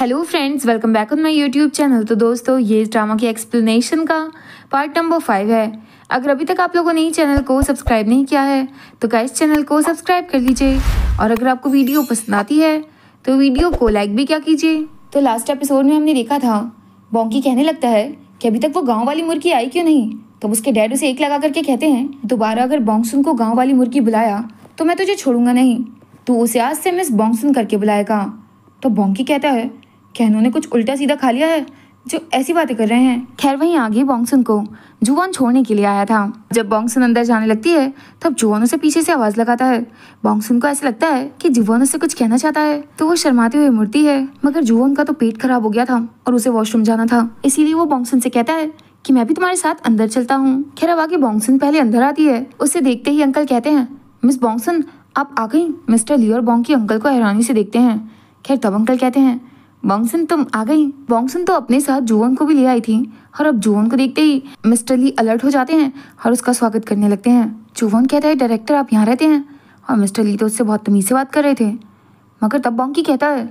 hello friends welcome back on my YouTube channel तो दोस्तों ये ड्रामा की एक्सप्लेनेशन का पार्ट नंबर फाइव है अगर अभी तक आप लोगों ने चैनल को सब्सक्राइब नहीं किया है तो इस चैनल को सब्सक्राइब कर लीजिए और अगर आपको वीडियो पसंद आती है तो वीडियो को लाइक भी क्या कीजिए तो लास्ट एपिसोड में हमने देखा था बॉन्की कहने लगता है कि अभी तक वो गाँव वाली मुर्गी आई क्यों नहीं तब तो उसके डैड उसे एक लगा करके कहते हैं दोबारा अगर बॉन्गसुन को गाँव वाली मुर्गी बुलाया तो मैं तुझे छोड़ूंगा नहीं तो उसे आज से मिस बॉन्सुन करके बुलाएगा तो बॉन्की कहता है क्या इन्होंने कुछ उल्टा सीधा खा लिया है जो ऐसी बातें कर रहे हैं खैर वहीं आगे बॉन्गसन को जुवान छोड़ने के लिए आया था जब बॉन्गसन अंदर जाने लगती है तब जुवान उसे पीछे से आवाज लगाता है बॉन्गसन को ऐसा लगता है कि जुवान उसे कुछ कहना चाहता है तो वो शर्माते हुए मुड़ती है मगर जुवान का तो पेट खराब हो गया था और उसे वॉशरूम जाना था इसीलिए वो बॉन्गसन से कहता है कि मैं भी तुम्हारे साथ अंदर चलता हूँ खैर अब आगे बॉन्गसन पहले अंदर आती है उसे देखते ही अंकल कहते हैं मिस बॉन्गसन आप आ गई मिस्टर लियोर बॉन्ग की अंकल को हैरानी से देखते हैं खैर तब अंकल कहते हैं बॉन्गसन तुम तो आ गई बॉन्गसन तो अपने साथ जुवन को भी ले आई थी और अब जुवन को देखते ही मिस्टर ली अलर्ट हो जाते हैं और उसका स्वागत करने लगते हैं जुवन कहता है डायरेक्टर आप यहाँ रहते हैं और मिस्टर ली तो उससे बहुत तमीज़ से बात कर रहे थे मगर तब बॉन्की कहता है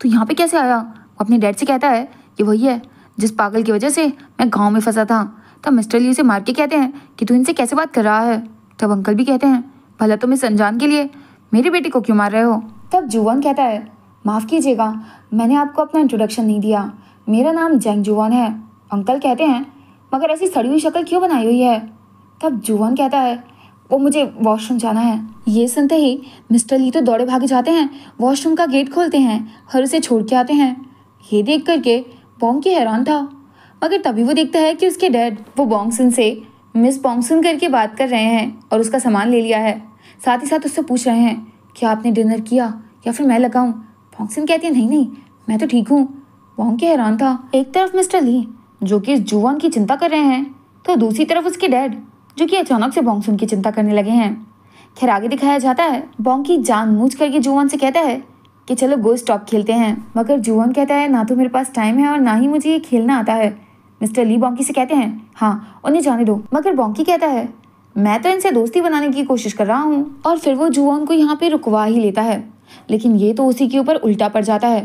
तो यहाँ पे कैसे आया वो अपने डैड से कहता है कि वही है जिस पागल की वजह से मैं गाँव में फंसा था तब मिस्टर ली उसे मार के कहते हैं कि तू इनसे कैसे बात कर रहा है तब अंकल भी कहते हैं भला तुम इस अनजान के लिए मेरे बेटे को क्यों मार रहे हो तब जुवन कहता है माफ़ कीजिएगा मैंने आपको अपना इंट्रोडक्शन नहीं दिया मेरा नाम जैंग जुवान है अंकल कहते हैं मगर ऐसी सड़ी हुई शक्ल क्यों बनाई हुई है तब जुवान कहता है वो मुझे वॉशरूम जाना है ये सुनते ही मिस्टर ली तो दौड़े भागे जाते हैं वॉशरूम का गेट खोलते हैं हर उसे छोड़ के आते हैं ये देख करके बोंग की हैरान था मगर तभी वो देखता है कि उसके डैड वो बोंगसन से मिस बोंगसुन करके बात कर रहे हैं और उसका सामान ले लिया है साथ ही साथ उससे पूछ रहे हैं क्या आपने डिनर किया या फिर मैं लगाऊँ पॉन्गसिन कहती है नहीं नहीं मैं तो ठीक हूँ वॉन्ग के हैरान था एक तरफ मिस्टर ली जो कि जुवान की चिंता कर रहे हैं तो दूसरी तरफ उसके डैड जो कि अचानक से बॉन्गसुन की चिंता करने लगे हैं खैर आगे दिखाया जाता है बॉन्ग की जान मूझ करके जुवान से कहता है कि चलो गो स्टॉप खेलते हैं मगर जुवान कहता है ना तो मेरे पास टाइम है और ना ही मुझे ये खेलना आता है मिस्टर ली बॉन्की से कहते हैं हाँ उन्हें जाने दो मगर बॉन्की कहता है मैं तो इनसे दोस्ती बनाने की कोशिश कर रहा हूँ और फिर वो जुआन को यहाँ पे रुकवा ही लेता है लेकिन ये तो उसी के ऊपर उल्टा पड़ जाता है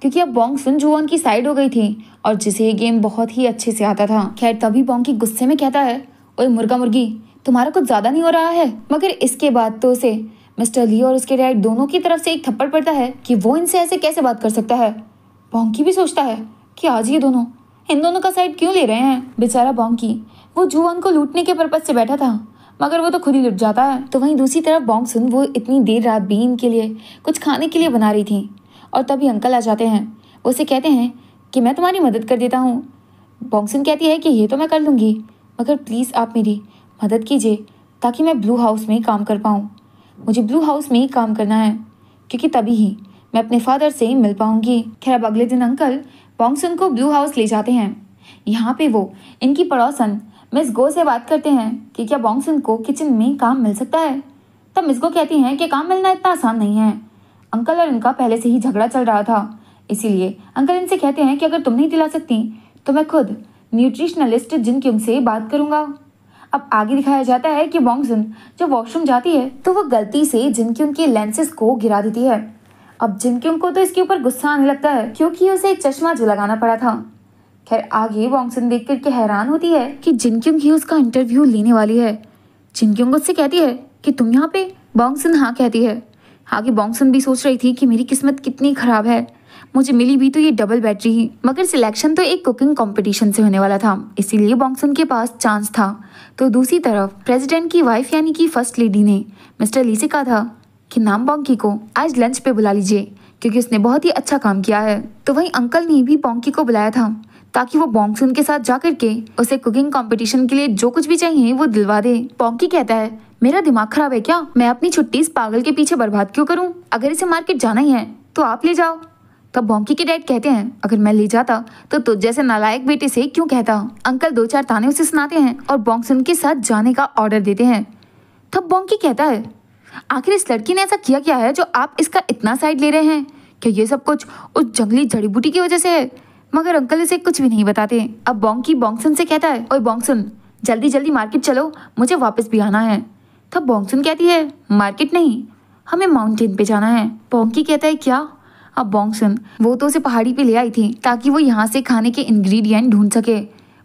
क्योंकि अब बोंग सुन जुआन की साइड हो गई थी और जिसे ये गेम बहुत ही अच्छे से आता था खैर तभी बोंग की गुस्से में कहता है ओए मुर्गा मुर्गी तुम्हारा कुछ ज़्यादा नहीं हो रहा है मगर इसके बाद तो उसे मिस्टर ली और उसके डैड दोनों की तरफ से एक थप्पड़ पड़ता है कि वो इनसे ऐसे कैसे बात कर सकता है बॉन्की भी सोचता है कि आज ये दोनों इन दोनों का साइड क्यों ले रहे हैं बेचारा बॉन्की वो जुआन को लूटने के पर्पज से बैठा था मगर वो तो खुद ही लुट जाता है तो वहीं दूसरी तरफ बॉन्ग सुन वो इतनी देर रात भी इनके लिए कुछ खाने के लिए बना रही थी और तभी अंकल आ जाते हैं वो उसे कहते हैं कि मैं तुम्हारी मदद कर देता हूँ बॉन्गसुन कहती है कि ये तो मैं कर लूँगी मगर प्लीज़ आप मेरी मदद कीजिए ताकि मैं ब्लू हाउस में काम कर पाऊँ मुझे ब्लू हाउस में ही काम करना है क्योंकि तभी ही मैं अपने फादर से मिल पाऊँगी खैर अब अगले दिन अंकल बॉन्गसुन को ब्लू हाउस ले जाते हैं यहाँ पे वो इनकी पड़ोसन मिस गो से बात करते हैं कि क्या बॉन्गसिन को किचन में काम मिल सकता है तब मिस गो कहती हैं कि काम मिलना इतना आसान नहीं है अंकल और इनका पहले से ही झगड़ा चल रहा था इसीलिए अंकल इनसे कहते हैं कि अगर तुम नहीं दिला सकती तो मैं खुद न्यूट्रिशनलिस्ट जिन क्योंग से बात करूंगा अब आगे दिखाया जाता है कि बॉन्गजुन जब वॉशरूम जाती है तो वह गलती से जिनक्यून के लेंसेज को गिरा देती है अब जिनक्यून को तो इसके ऊपर गुस्सा आने लगता है क्योंकि उसे एक चश्मा जो लगाना पड़ा था खैर आगे वॉन्गसन देख करके हैरान होती है कि जिनक्यूंग ही उसका इंटरव्यू लेने वाली है जिनक्यूंग उससे कहती है कि तुम यहाँ पे बॉन्गसन हाँ कहती है आगे बॉन्गसन भी सोच रही थी कि मेरी किस्मत कितनी ख़राब है मुझे मिली भी तो ये डबल बैटरी ही मगर सिलेक्शन तो एक कुकिंग कंपटीशन से होने वाला था इसीलिए बॉन्गसन के पास चांस था तो दूसरी तरफ प्रेसिडेंट की वाइफ यानी कि फर्स्ट लेडी ने मिस्टर ली से कहा था कि नाम बॉन्की को आज लंच पे बुला लीजिए क्योंकि उसने बहुत ही अच्छा काम किया है तो वही अंकल ने भी बॉन्की को बुलाया था ताकि वो बॉन्गसुन के साथ जा करके उसे कुकिंग कॉम्पिटिशन के लिए जो कुछ भी चाहिए वो दिलवा दे पोंकी कहता है मेरा दिमाग खराब है क्या मैं अपनी छुट्टी इस पागल के पीछे बर्बाद क्यों करूँ अगर इसे मार्केट जाना ही है तो आप ले जाओ तब बॉन्की के डैड कहते हैं अगर मैं ले जाता तो तुझ जैसे नालायक बेटे से क्यों कहता अंकल दो चार ताने उसे सुनाते हैं और बॉन्गसुन के साथ जाने का ऑर्डर देते हैं तब बॉन्की कहता है आखिर इस लड़की ने ऐसा किया क्या है जो आप इसका इतना साइड ले रहे हैं क्या ये सब कुछ उस जंगली जड़ी बूटी की वजह से है मगर अंकल इसे कुछ भी नहीं बताते अब बोंकी बोंगसन से कहता है ओ बोंगसन जल्दी जल्दी मार्केट चलो मुझे वापस भी आना है तब तो बोंगसन कहती है मार्केट नहीं हमें माउंटेन पे जाना है बोंकी कहता है क्या अब बोंगसन वो तो उसे पहाड़ी पे ले आई थी ताकि वो यहाँ से खाने के इंग्रेडिएंट ढूंढ सके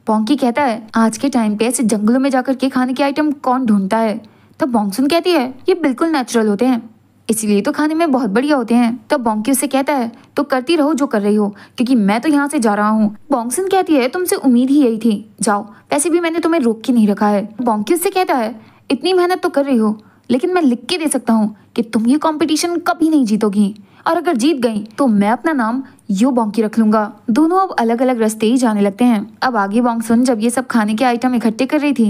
पोंकी कहता है आज के टाइम पे ऐसे जंगलों में जाकर के खाने के आइटम कौन ढूंढता है तब तो बोंगसन कहती है ये बिल्कुल नेचुरल होते हैं इसलिए तो खाने में बहुत बढ़िया होते हैं तब बॉन्की उससे कहता है तो करती रहो जो कर रही हो क्योंकि मैं तो यहाँ से जा रहा हूँ बोंगसिन कहती है तुमसे उम्मीद ही यही थी जाओ वैसे भी मैंने तुम्हें रोक के नहीं रखा है बॉन्की उससे कहता है इतनी मेहनत तो कर रही हो लेकिन मैं लिख के दे सकता हूँ कि तुम ये कॉम्पिटिशन कभी नहीं जीतोगी और अगर जीत गई तो मैं अपना नाम यो बॉन्की रख लूंगा दोनों अब अलग अलग रास्ते ही जाने लगते हैं अब आगे बोंगसुन जब ये सब खाने के आइटम इकट्ठे कर रही थी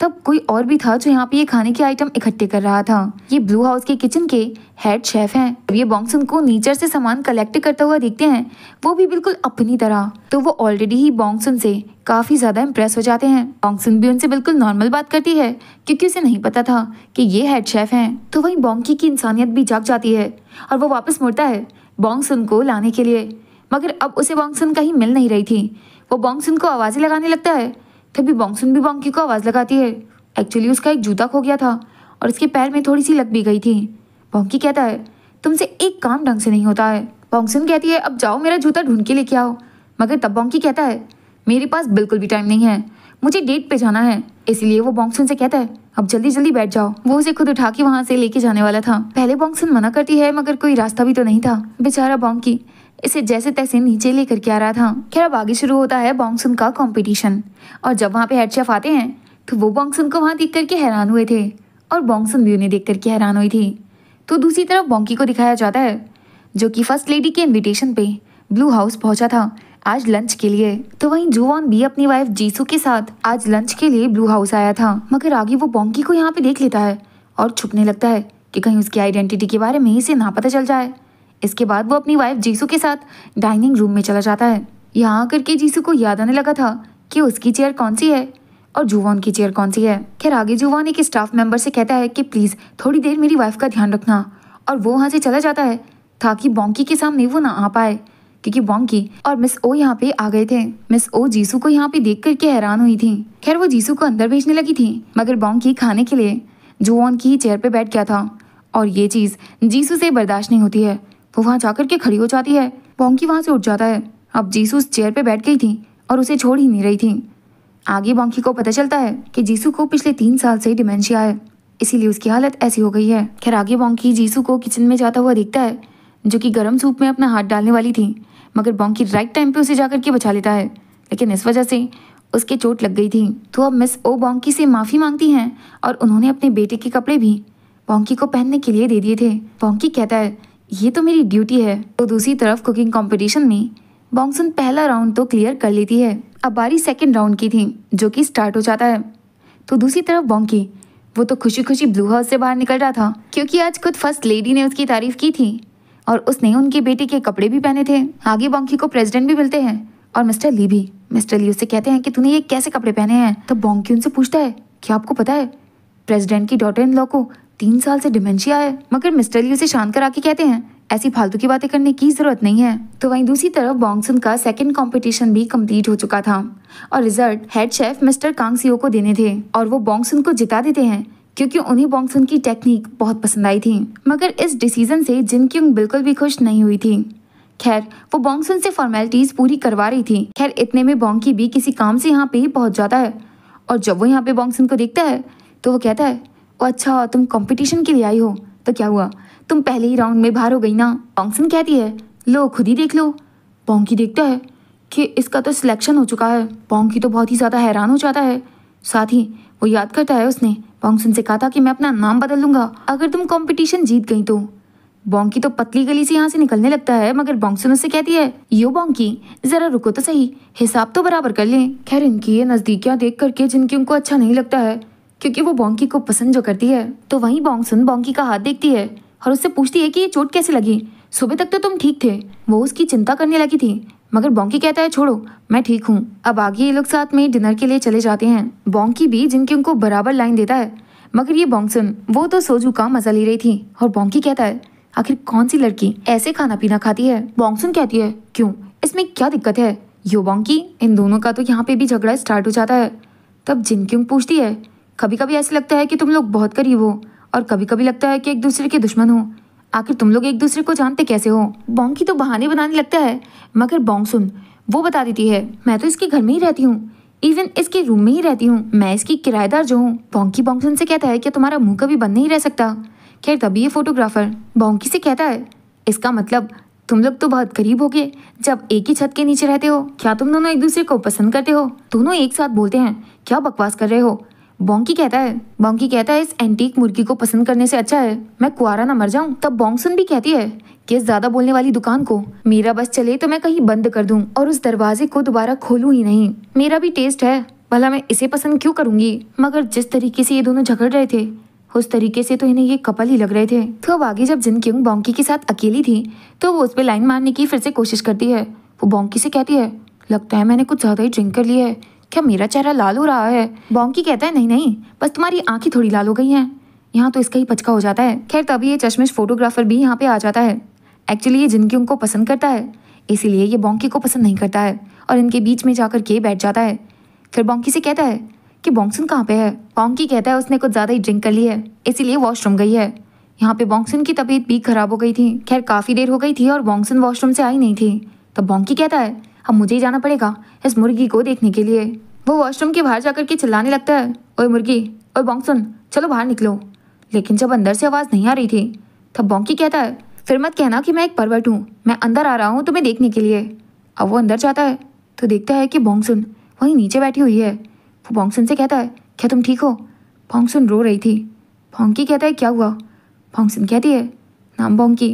तब कोई और भी था जो यहाँ पे ये खाने के आइटम इकट्ठे कर रहा था ये ब्लू हाउस के किचन के हेड शेफ हैं ये बॉन्सन को नीचर से सामान कलेक्ट करता हुआ देखते हैं वो भी बिल्कुल अपनी तरह तो वो ऑलरेडी ही बॉन्सन से काफ़ी ज़्यादा इम्प्रेस हो जाते हैं बॉन्सन भी उनसे बिल्कुल नॉर्मल बात करती है क्योंकि उसे नहीं पता था कि ये हेड शेफ हैं तो वही बॉन्की की इंसानियत भी जाग जाती है और वो वापस मुड़ता है बॉन्सन को लाने के लिए मगर अब उसे बॉन्सन कहीं मिल नहीं रही थी वो बॉन्सन को आवाज़ें लगाने लगता है तभी बॉन्सुन भी बॉन्की को आवाज़ लगाती है एक्चुअली उसका एक जूता खो गया था और उसके पैर में थोड़ी सी लग भी गई थी बॉन्की कहता है तुमसे एक काम ढंग से नहीं होता है बॉन्सुन कहती है अब जाओ मेरा जूता ढूंढ के लेके आओ मगर तब बॉन्की कहता है मेरे पास बिल्कुल भी टाइम नहीं है मुझे डेट पे जाना है इसलिए वो बॉन्सुन से कहता है अब जल्दी जल्दी बैठ जाओ वो उसे खुद उठा के वहाँ से लेके जाने वाला था पहले बॉन्सुन मना करती है मगर कोई रास्ता भी तो नहीं था बेचारा बॉन्की इसे जैसे तैसे नीचे लेकर के आ रहा था खैर अब आगे शुरू होता है बॉन्गसुन का कंपटीशन और जब वहाँ पे हेड शेफ आते हैं तो वो बॉन्गसुन को वहाँ देख करके हैरान हुए थे और बॉन्गसुन भी उन्हें देख करके हैरान हुई थी तो दूसरी तरफ बॉन्की को दिखाया जाता है जो कि फर्स्ट लेडी के इन्विटेशन पे ब्लू हाउस पहुंचा था आज लंच के लिए तो वहीं जुवान भी अपनी वाइफ जीसू के साथ आज लंच के लिए ब्लू हाउस आया था मगर आगे वो बॉन्की को यहाँ पे देख लेता है और छुपने लगता है कि कहीं उसकी आइडेंटिटी के बारे में इसे ना पता चल जाए इसके बाद वो अपनी वाइफ जीसू के साथ डाइनिंग रूम में चला जाता है यहाँ आकर के जीसू को याद आने लगा था कि उसकी चेयर कौन सी है और जुवान की चेयर कौन सी है खैर आगे जुवान एक स्टाफ मेंबर से कहता है कि प्लीज़ थोड़ी देर मेरी वाइफ का ध्यान रखना और वो वहाँ से चला जाता है ताकि बॉन्की के सामने वो ना आ पाए क्योंकि बॉन्की और मिस ओ यहाँ पे आ गए थे मिस ओ जीसू को यहाँ पे देख करके हैरान हुई थी खैर वो जीसू को अंदर भेजने लगी थी मगर बॉन्की खाने के लिए जुवान की ही चेयर पे बैठ गया था और ये चीज़ जीसू से बर्दाश्त नहीं होती है वो वहां जाकर के खड़ी हो जाती है पोंकी वहां से उठ जाता है अब जीसू उस चेयर पे बैठ गई थी और उसे छोड़ ही नहीं रही थी आगे बॉन्की को पता चलता है कि जीसू को पिछले तीन साल से डिमेंशिया है इसीलिए उसकी हालत ऐसी हो गई है खैर आगे बॉन्की जीसू को किचन में जाता हुआ देखता है जो कि गर्म सूप में अपना हाथ डालने वाली थी मगर बॉन्की राइट टाइम पे उसे जाकर के बचा लेता है लेकिन इस वजह से उसके चोट लग गई थी तो अब मिस ओ बॉन्की से माफ़ी मांगती हैं और उन्होंने अपने बेटे के कपड़े भी बॉन्की को पहनने के लिए दे दिए थे बॉन्की कहता है ये तो मेरी ड्यूटी है तो दूसरी तरफ कुकिंग कंपटीशन में बॉन्सन पहला राउंड तो क्लियर कर लेती है अब बारी सेकेंड राउंड की थी जो कि स्टार्ट हो जाता है तो दूसरी तरफ बॉन्की वो तो खुशी खुशी ब्लू हाउस से बाहर निकल रहा था क्योंकि आज खुद फर्स्ट लेडी ने उसकी तारीफ की थी और उसने उनके बेटे के कपड़े भी पहने थे आगे बॉन्की को प्रेसिडेंट भी मिलते हैं और मिस्टर ली भी मिस्टर ली उससे कहते हैं कि तूने ये कैसे कपड़े पहने हैं तो बॉन्की उनसे पूछता है क्या आपको पता है प्रेसिडेंट की डॉटर इन लॉ को तीन साल से डिमेंशिया है मगर मिस्टर ली उसे शांत करा के कहते हैं ऐसी फालतू की बातें करने की जरूरत नहीं है तो वहीं दूसरी तरफ बॉन्गसुन का सेकंड कंपटीशन भी कंप्लीट हो चुका था और रिजल्ट हेड शेफ मिस्टर कांगसियो को देने थे और वो बॉन्गसुन को जिता देते हैं क्योंकि उन्हें बॉन्गसुन की टेक्निक बहुत पसंद आई थी मगर इस डिसीजन से जिन क्यूंग बिल्कुल भी खुश नहीं हुई थी खैर वो बॉन्गसुन से फॉर्मेलिटीज पूरी करवा रही थी खैर इतने में बॉन्की भी किसी काम से यहाँ पे ही पहुंच जाता है और जब वो यहाँ पे बॉन्गसुन को देखता है तो वो कहता है ओ अच्छा तुम कंपटीशन के लिए आई हो तो क्या हुआ तुम पहले ही राउंड में बाहर हो गई ना पॉन्गसन कहती है लो खुद ही देख लो पोंकी देखता है कि इसका तो सिलेक्शन हो चुका है पोंकी तो बहुत ही ज़्यादा हैरान हो जाता है साथ ही वो याद करता है उसने पोंगसन से कहा था कि मैं अपना नाम बदल लूँगा अगर तुम कॉम्पिटिशन जीत गई तो बोंकी तो पतली गली से यहाँ से निकलने लगता है मगर बोंगसन उससे कहती है यो बोंकी ज़रा रुको तो सही हिसाब तो बराबर कर लें खैर इनकी ये नज़दीकियाँ देख करके जिनकी उनको अच्छा नहीं लगता है क्योंकि वो बोंकी को पसंद जो करती है तो वहीं सुन बोंकी का हाथ देखती है और उससे पूछती है कि ये चोट कैसे लगी सुबह तक तो तुम ठीक थे वो उसकी चिंता करने लगी थी मगर बोंकी कहता है छोड़ो मैं ठीक हूँ अब आगे ये लोग साथ में डिनर के लिए चले जाते हैं बोंकी भी जिनकी उनको बराबर लाइन देता है मगर ये बोंगसुन वो तो सोजू का मजा ले रही थी और बोंकी कहता है आखिर कौन सी लड़की ऐसे खाना पीना खाती है बोंगसुन कहती है क्यों इसमें क्या दिक्कत है यो बोंकी इन दोनों का तो यहाँ पे भी झगड़ा स्टार्ट हो जाता है तब जिनकी पूछती है कभी कभी ऐसे लगता है कि तुम लोग बहुत करीब हो और कभी कभी लगता है कि एक दूसरे के दुश्मन हो आखिर तुम लोग एक दूसरे को जानते कैसे हो बोंग की तो बहाने बनाने लगता है मगर बोंग सुन वो बता देती है मैं तो इसके घर में ही रहती हूँ इवन इसके रूम में ही रहती हूँ मैं इसकी किराएदार जो हूँ बोंकी बोंगसन से कहता है कि तुम्हारा मुंह कभी बंद नहीं रह सकता खैर तभी ये फोटोग्राफर बोंकी से कहता है इसका मतलब तुम लोग तो बहुत करीब हो गए जब एक ही छत के नीचे रहते हो क्या तुम दोनों एक दूसरे को पसंद करते हो दोनों एक साथ बोलते हैं क्या बकवास कर रहे हो बोंकी कहता है बोंकी कहता है इस एंटीक मुर्गी को पसंद करने से अच्छा है मैं कुआरा ना मर जाऊं तब बोंगसन भी कहती है कि ज्यादा बोलने वाली दुकान को मेरा बस चले तो मैं कहीं बंद कर दूं और उस दरवाजे को दोबारा खोलूं ही नहीं मेरा भी टेस्ट है भला मैं इसे पसंद क्यों करूंगी मगर जिस तरीके से ये दोनों झगड़ रहे थे उस तरीके से तो इन्हें ये कपल ही लग रहे थे तो अब आगे जब जिन क्योंग बोंकी के साथ अकेली थी तो वो उस पर लाइन मारने की फिर से कोशिश करती है वो बोंकी से कहती है लगता है मैंने कुछ ज़्यादा ही ड्रिंक कर लिया है क्या मेरा चेहरा लाल हो रहा है बॉन्की कहता है नहीं नहीं बस तुम्हारी आंखें थोड़ी लाल हो गई हैं यहाँ तो इसका ही पचका हो जाता है खैर तभी ये चश्मिश फोटोग्राफर भी यहाँ पे आ जाता है एक्चुअली ये जिनकी उनको पसंद करता है इसीलिए ये बॉन्की को पसंद नहीं करता है और इनके बीच में जाकर के बैठ जाता है फिर बॉन्की से कहता है कि बॉन्गसन कहाँ पे है बॉन्की कहता है उसने कुछ ज़्यादा ही ड्रिंक कर ली है इसीलिए वॉशरूम गई है यहाँ पे बॉन्गसन की तबीयत भी खराब हो गई थी खैर काफ़ी देर हो गई थी और बॉन्गसन वॉशरूम से आई नहीं थी तब बॉन्की कहता है अब मुझे ही जाना पड़ेगा इस मुर्गी को देखने के लिए वो वॉशरूम के बाहर जाकर के चिल्लाने लगता है ओए मुर्गी ओए बॉन्ग सुन चलो बाहर निकलो लेकिन जब अंदर से आवाज़ नहीं आ रही थी तब बॉन्की कहता है फिर मत कहना कि मैं एक परवट हूँ मैं अंदर आ रहा हूँ तुम्हें देखने के लिए अब वो अंदर जाता है तो देखता है कि बोंगसुन वहीं नीचे बैठी हुई है वो बॉन्गसुन से कहता है क्या तुम ठीक हो बॉन्गसुन रो रही थी बॉन्की कहता है क्या हुआ बॉन्गसुन कहती है नाम बॉन्की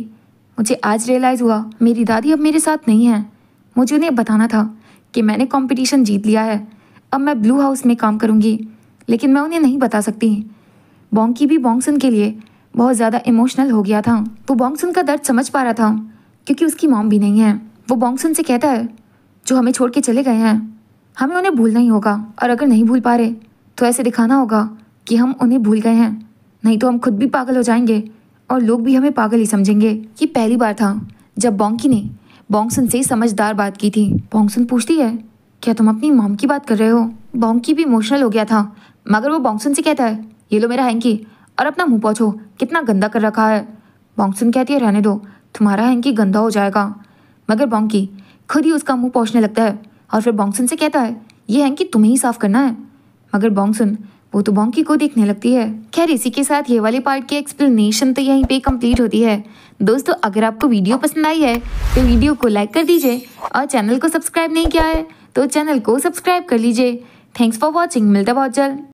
मुझे आज रियलाइज़ हुआ मेरी दादी अब मेरे साथ नहीं है मुझे उन्हें बताना था कि मैंने कंपटीशन जीत लिया है अब मैं ब्लू हाउस में काम करूँगी लेकिन मैं उन्हें नहीं बता सकती बोंकी भी बोंगसन के लिए बहुत ज़्यादा इमोशनल हो गया था वो तो बोंगसन का दर्द समझ पा रहा था क्योंकि उसकी मॉम भी नहीं है वो बोंगसन से कहता है जो हमें छोड़ के चले गए हैं हमें उन्हें भूलना ही होगा और अगर नहीं भूल पा रहे तो ऐसे दिखाना होगा कि हम उन्हें भूल गए हैं नहीं तो हम खुद भी पागल हो जाएंगे और लोग भी हमें पागल ही समझेंगे ये पहली बार था जब बोंकी ने बोंगसन से समझदार बात की थी बोंगसन पूछती है क्या तुम अपनी मॉम की बात कर रहे हो बोंकी भी इमोशनल हो गया था मगर वो बोंगसन से कहता है ये लो मेरा हैंकी और अपना मुंह पहुँचो कितना गंदा कर रखा है बोंगसन कहती है रहने दो तुम्हारा हैंकी गंदा हो जाएगा मगर बोंकी खुद ही उसका मुंह पहुँचने लगता है और फिर बोंगसन से कहता है ये हैंकी तुम्हें ही साफ करना है मगर बोंगसन वो तो बॉन्की को देखने लगती है खैर इसी के साथ ये वाली पार्ट की एक्सप्लेनेशन तो यहीं पे कंप्लीट होती है दोस्तों अगर आपको वीडियो पसंद आई है तो वीडियो को लाइक कर दीजिए और चैनल को सब्सक्राइब नहीं किया है तो चैनल को सब्सक्राइब कर लीजिए थैंक्स फॉर वॉचिंग मिलता बहुत जल्द